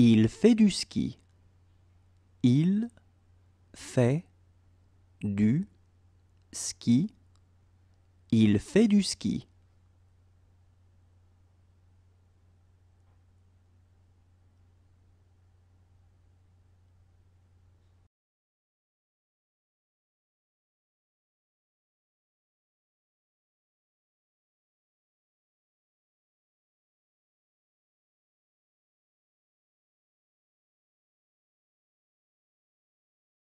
Il fait du ski. Il fait du ski. Il fait du ski.